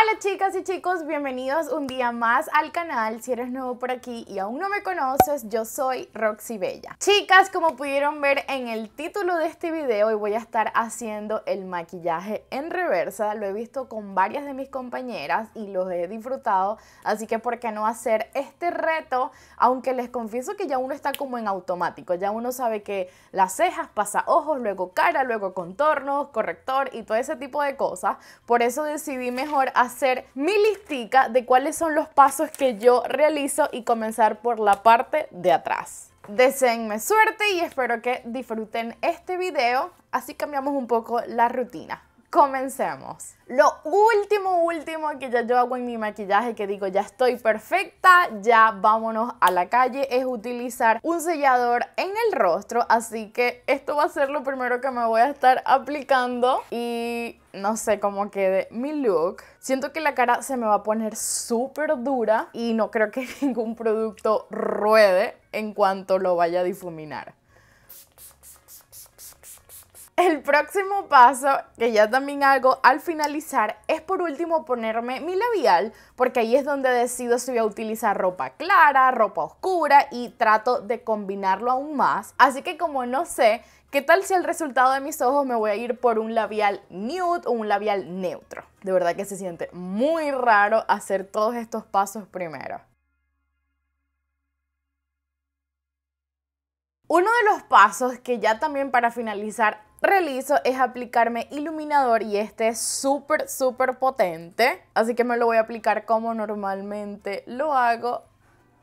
Hola chicas y chicos, bienvenidos un día más al canal. Si eres nuevo por aquí y aún no me conoces, yo soy Roxy Bella. Chicas, como pudieron ver en el título de este video, hoy voy a estar haciendo el maquillaje en reversa. Lo he visto con varias de mis compañeras y los he disfrutado, así que por qué no hacer este reto, aunque les confieso que ya uno está como en automático, ya uno sabe que las cejas pasa ojos, luego cara, luego contornos, corrector y todo ese tipo de cosas. Por eso decidí mejor hacer mi listica de cuáles son los pasos que yo realizo y comenzar por la parte de atrás. Deseenme suerte y espero que disfruten este video, así cambiamos un poco la rutina comencemos. Lo último, último que ya yo hago en mi maquillaje, que digo ya estoy perfecta, ya vámonos a la calle, es utilizar un sellador en el rostro. Así que esto va a ser lo primero que me voy a estar aplicando y no sé cómo quede mi look. Siento que la cara se me va a poner súper dura y no creo que ningún producto ruede en cuanto lo vaya a difuminar. El próximo paso, que ya también hago al finalizar, es por último ponerme mi labial, porque ahí es donde decido si voy a utilizar ropa clara, ropa oscura y trato de combinarlo aún más. Así que como no sé qué tal sea el resultado de mis ojos me voy a ir por un labial nude o un labial neutro. De verdad que se siente muy raro hacer todos estos pasos primero. Uno de los pasos que ya también para finalizar realizo es aplicarme iluminador y este es súper, súper potente. Así que me lo voy a aplicar como normalmente lo hago.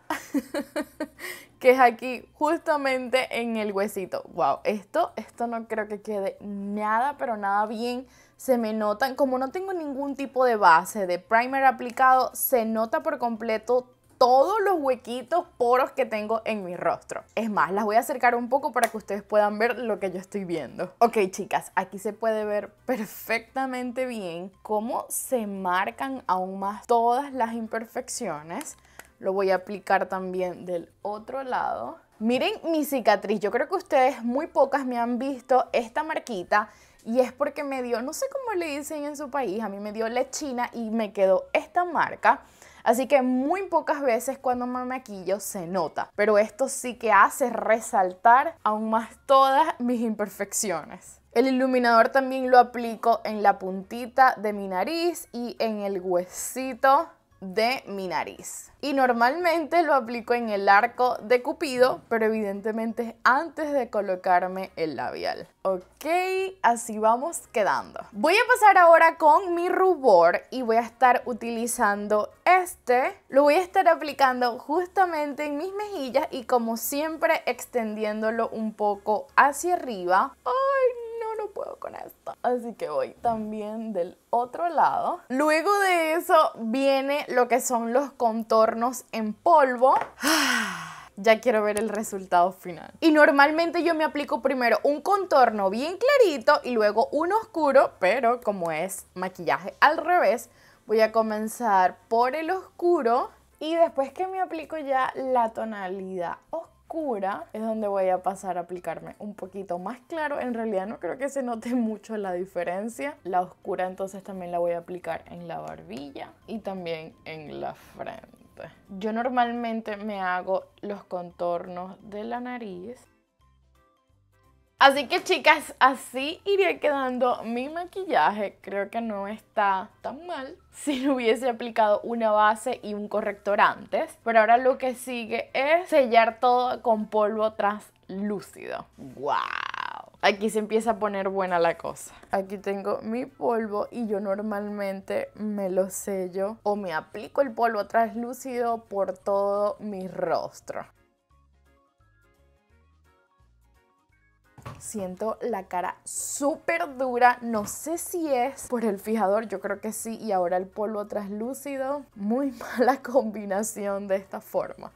que es aquí justamente en el huesito. Wow, esto, esto no creo que quede nada, pero nada bien. Se me notan, como no tengo ningún tipo de base de primer aplicado, se nota por completo todos los huequitos poros que tengo en mi rostro. Es más, las voy a acercar un poco para que ustedes puedan ver lo que yo estoy viendo. Ok, chicas, aquí se puede ver perfectamente bien cómo se marcan aún más todas las imperfecciones. Lo voy a aplicar también del otro lado. Miren mi cicatriz, yo creo que ustedes muy pocas me han visto esta marquita y es porque me dio, no sé cómo le dicen en su país, a mí me dio lechina y me quedó esta marca. Así que muy pocas veces cuando me maquillo se nota, pero esto sí que hace resaltar aún más todas mis imperfecciones. El iluminador también lo aplico en la puntita de mi nariz y en el huesito de mi nariz. Y normalmente lo aplico en el arco de Cupido, pero evidentemente antes de colocarme el labial. Ok, así vamos quedando. Voy a pasar ahora con mi rubor y voy a estar utilizando este. Lo voy a estar aplicando justamente en mis mejillas y como siempre extendiéndolo un poco hacia arriba. Oh, con esto. Así que voy también del otro lado. Luego de eso viene lo que son los contornos en polvo. ya quiero ver el resultado final. Y normalmente yo me aplico primero un contorno bien clarito y luego un oscuro, pero como es maquillaje al revés, voy a comenzar por el oscuro y después que me aplico ya la tonalidad oscura, es donde voy a pasar a aplicarme un poquito más claro. En realidad no creo que se note mucho la diferencia. La oscura entonces también la voy a aplicar en la barbilla y también en la frente. Yo normalmente me hago los contornos de la nariz Así que chicas, así iría quedando mi maquillaje. Creo que no está tan mal si no hubiese aplicado una base y un corrector antes. Pero ahora lo que sigue es sellar todo con polvo translúcido. ¡Wow! Aquí se empieza a poner buena la cosa. Aquí tengo mi polvo y yo normalmente me lo sello o me aplico el polvo translúcido por todo mi rostro. siento la cara súper dura. No sé si es por el fijador, yo creo que sí. Y ahora el polvo traslúcido. Muy mala combinación de esta forma.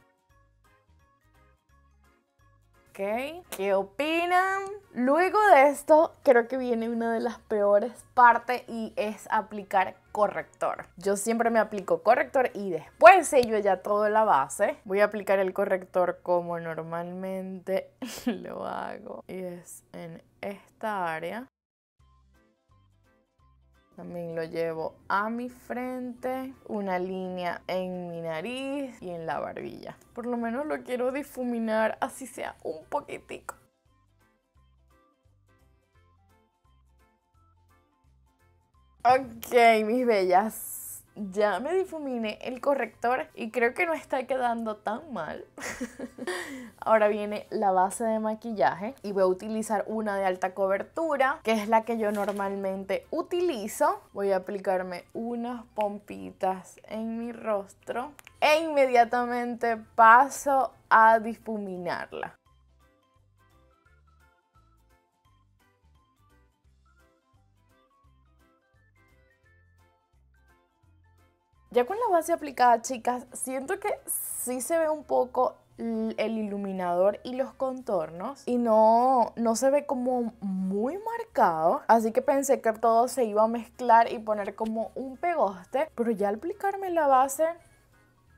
Okay. ¿Qué opinan? Luego de esto, creo que viene una de las peores partes y es aplicar corrector. Yo siempre me aplico corrector y después sello ya toda la base. Voy a aplicar el corrector como normalmente lo hago. Y es en esta área. También lo llevo a mi frente, una línea en mi nariz y en la barbilla. Por lo menos lo quiero difuminar así sea un poquitico. Ok, mis bellas. Ya me difuminé el corrector y creo que no está quedando tan mal. Ahora viene la base de maquillaje y voy a utilizar una de alta cobertura, que es la que yo normalmente utilizo. Voy a aplicarme unas pompitas en mi rostro e inmediatamente paso a difuminarla. Ya con la base aplicada, chicas, siento que sí se ve un poco el iluminador y los contornos y no, no se ve como muy marcado así que pensé que todo se iba a mezclar y poner como un pegoste pero ya al aplicarme la base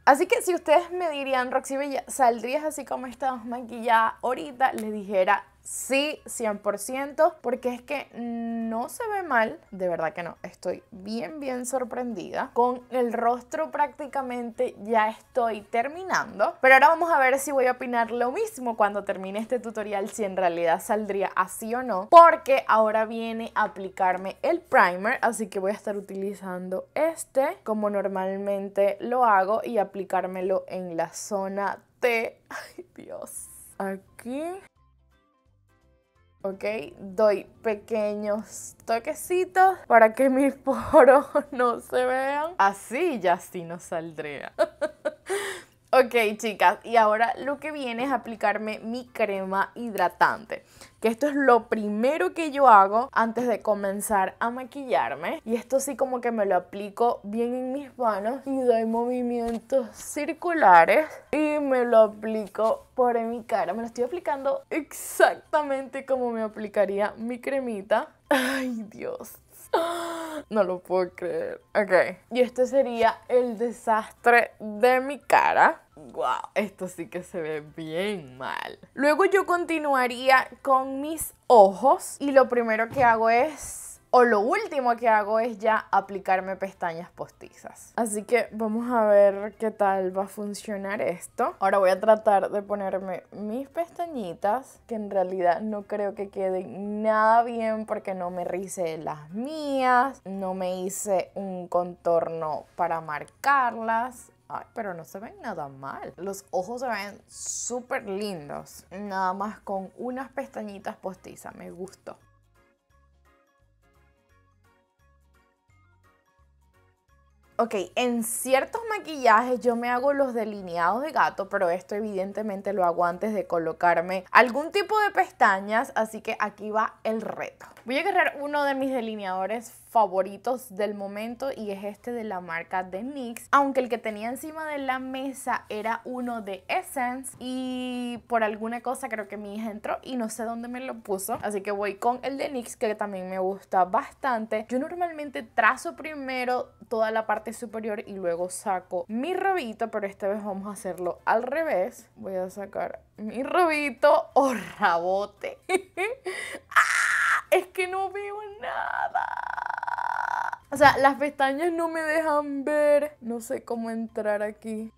Así que si ustedes me dirían, Roxy Bella, ¿saldrías así como estás maquillada ahorita? Les dijera Sí, 100%, porque es que no se ve mal, de verdad que no, estoy bien, bien sorprendida. Con el rostro prácticamente ya estoy terminando, pero ahora vamos a ver si voy a opinar lo mismo cuando termine este tutorial, si en realidad saldría así o no, porque ahora viene a aplicarme el primer, así que voy a estar utilizando este como normalmente lo hago y aplicármelo en la zona T, ay Dios, aquí ¿ok? Doy pequeños toquecitos para que mis poros no se vean. Así ya sí no saldría. Ok, chicas, y ahora lo que viene es aplicarme mi crema hidratante. Que esto es lo primero que yo hago antes de comenzar a maquillarme. Y esto sí como que me lo aplico bien en mis manos y doy movimientos circulares. Y me lo aplico por mi cara. Me lo estoy aplicando exactamente como me aplicaría mi cremita. Ay, Dios. No lo puedo creer. Ok. Y este sería el desastre de mi cara wow, esto sí que se ve bien mal. Luego yo continuaría con mis ojos y lo primero que hago es, o lo último que hago es ya aplicarme pestañas postizas. Así que vamos a ver qué tal va a funcionar esto. Ahora voy a tratar de ponerme mis pestañitas, que en realidad no creo que queden nada bien porque no me rice las mías, no me hice un contorno para marcarlas. Ay, pero no se ven nada mal. Los ojos se ven súper lindos. Nada más con unas pestañitas postizas. Me gustó. Ok, en ciertos maquillajes yo me hago los delineados de gato, pero esto evidentemente lo hago antes de colocarme algún tipo de pestañas, así que aquí va el reto. Voy a agarrar uno de mis delineadores favoritos del momento y es este de la marca de NYX. Aunque el que tenía encima de la mesa era uno de Essence y por alguna cosa creo que mi hija entró y no sé dónde me lo puso. Así que voy con el de NYX que también me gusta bastante. Yo normalmente trazo primero toda la parte superior y luego saco mi robito, pero esta vez vamos a hacerlo al revés. Voy a sacar mi robito o rabote. O sea, las pestañas no me dejan ver. No sé cómo entrar aquí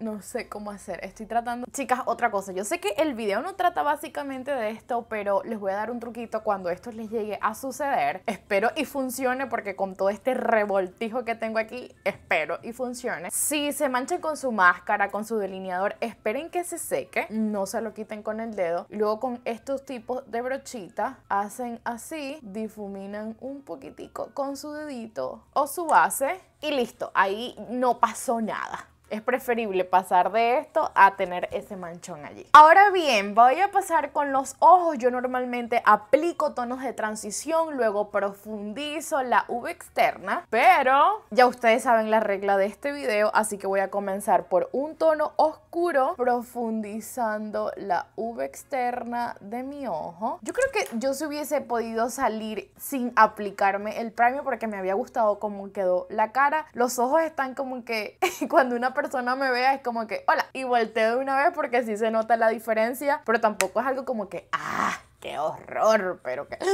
no, sé cómo hacer, estoy tratando... Chicas, otra cosa, yo sé que el video no trata básicamente de esto, pero les voy a dar un truquito cuando esto les llegue a suceder. Espero y funcione porque con todo este revoltijo que tengo aquí, espero y funcione. Si se manchan con su máscara, con su delineador, esperen que se seque, no se lo quiten con el dedo. Luego con estos tipos de brochitas hacen así, difuminan un poquitico con su dedito o su base y listo, ahí no pasó nada. Es preferible pasar de esto a tener ese manchón allí. Ahora bien, voy a pasar con los ojos. Yo normalmente aplico tonos de transición, luego profundizo la V externa, pero ya ustedes saben la regla de este video, así que voy a comenzar por un tono oscuro, profundizando la V externa de mi ojo. Yo creo que yo se hubiese podido salir sin aplicarme el primer porque me había gustado cómo quedó la cara. Los ojos están como que cuando una persona me vea es como que, hola, y volteo de una vez porque si se nota la diferencia, pero tampoco es algo como que, ah, qué horror, pero que...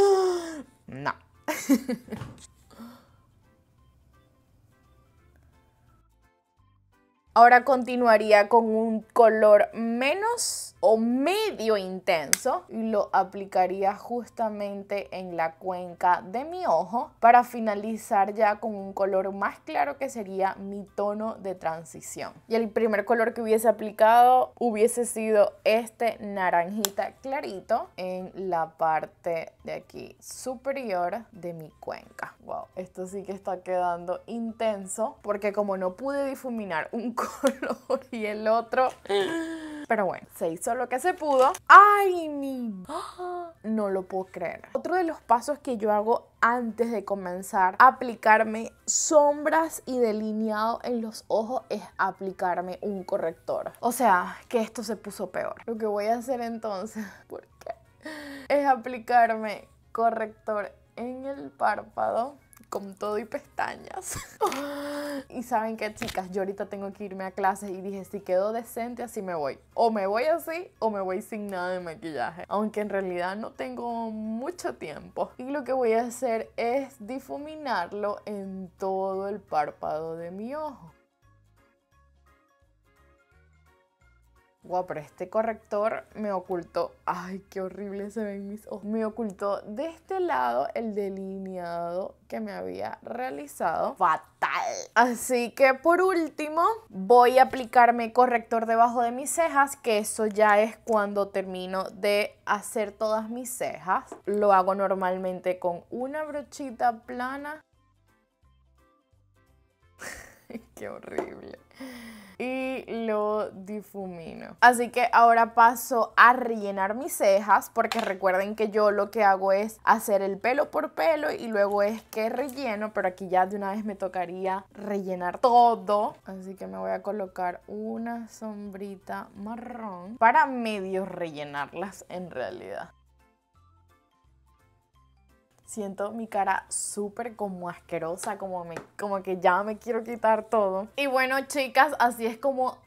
No. Ahora continuaría con un color menos o medio intenso y lo aplicaría justamente en la cuenca de mi ojo para finalizar ya con un color más claro que sería mi tono de transición. Y el primer color que hubiese aplicado hubiese sido este naranjita clarito en la parte de aquí superior de mi cuenca. Wow, esto sí que está quedando intenso porque como no pude difuminar un color y el otro. Pero bueno, se hizo lo que se pudo. ¡Ay, mi! No lo puedo creer. Otro de los pasos que yo hago antes de comenzar a aplicarme sombras y delineado en los ojos es aplicarme un corrector. O sea, que esto se puso peor. Lo que voy a hacer entonces, ¿por qué? Es aplicarme corrector en el párpado con todo y pestañas. y saben qué, chicas, yo ahorita tengo que irme a clases y dije, si quedo decente, así me voy. O me voy así o me voy sin nada de maquillaje. Aunque en realidad no tengo mucho tiempo. Y lo que voy a hacer es difuminarlo en todo el párpado de mi ojo. wow, pero este corrector me ocultó, ay, qué horrible se ven mis ojos, me ocultó de este lado el delineado que me había realizado. Fatal. Así que por último, voy a aplicarme corrector debajo de mis cejas, que eso ya es cuando termino de hacer todas mis cejas. Lo hago normalmente con una brochita plana. qué horrible y lo difumino. Así que ahora paso a rellenar mis cejas porque recuerden que yo lo que hago es hacer el pelo por pelo y luego es que relleno, pero aquí ya de una vez me tocaría rellenar todo. Así que me voy a colocar una sombrita marrón para medio rellenarlas en realidad siento mi cara súper como asquerosa, como, me, como que ya me quiero quitar todo. Y bueno, chicas, así es como...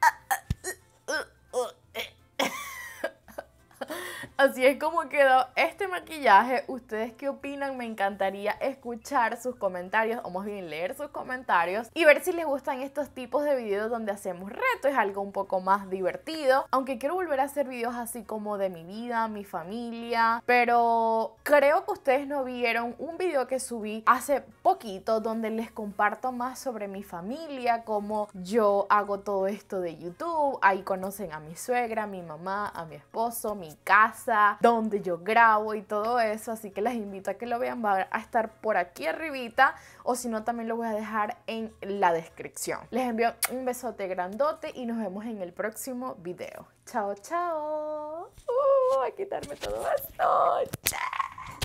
Así es como quedó este maquillaje. ¿Ustedes qué opinan? Me encantaría escuchar sus comentarios o más bien leer sus comentarios y ver si les gustan estos tipos de videos donde hacemos retos, algo un poco más divertido. Aunque quiero volver a hacer videos así como de mi vida, mi familia, pero creo que ustedes no vieron un video que subí hace poquito donde les comparto más sobre mi familia, cómo yo hago todo esto de YouTube. Ahí conocen a mi suegra, a mi mamá, a mi esposo, mi casa donde yo grabo y todo eso, así que les invito a que lo vean, va a estar por aquí arribita o si no también lo voy a dejar en la descripción. Les envío un besote grandote y nos vemos en el próximo video. Chao, chao. Uh, a quitarme todo esto. ¡Chao!